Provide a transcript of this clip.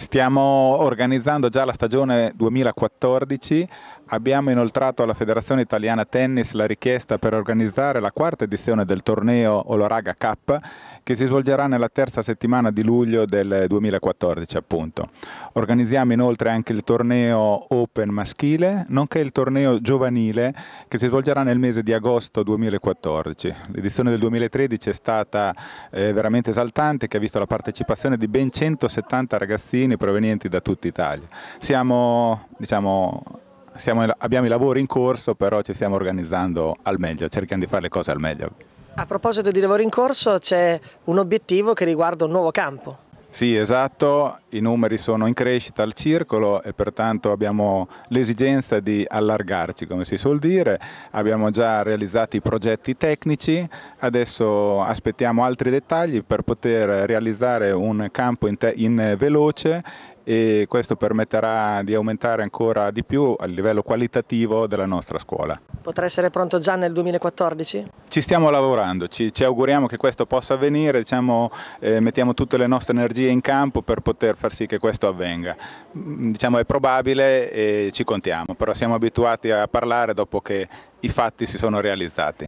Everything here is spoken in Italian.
Stiamo organizzando già la stagione 2014 Abbiamo inoltrato alla Federazione Italiana Tennis la richiesta per organizzare la quarta edizione del torneo Oloraga Cup che si svolgerà nella terza settimana di luglio del 2014 appunto. Organizziamo inoltre anche il torneo Open maschile nonché il torneo giovanile che si svolgerà nel mese di agosto 2014. L'edizione del 2013 è stata eh, veramente esaltante che ha visto la partecipazione di ben 170 ragazzini provenienti da tutta Italia. Siamo diciamo siamo, abbiamo i lavori in corso, però ci stiamo organizzando al meglio, cerchiamo di fare le cose al meglio. A proposito di lavori in corso c'è un obiettivo che riguarda un nuovo campo. Sì, esatto, i numeri sono in crescita al circolo e pertanto abbiamo l'esigenza di allargarci, come si suol dire. Abbiamo già realizzato i progetti tecnici, adesso aspettiamo altri dettagli per poter realizzare un campo in, in veloce e questo permetterà di aumentare ancora di più il livello qualitativo della nostra scuola. Potrà essere pronto già nel 2014? Ci stiamo lavorando, ci, ci auguriamo che questo possa avvenire, diciamo, eh, mettiamo tutte le nostre energie in campo per poter far sì che questo avvenga. Mm, diciamo, è probabile e ci contiamo, però siamo abituati a parlare dopo che i fatti si sono realizzati.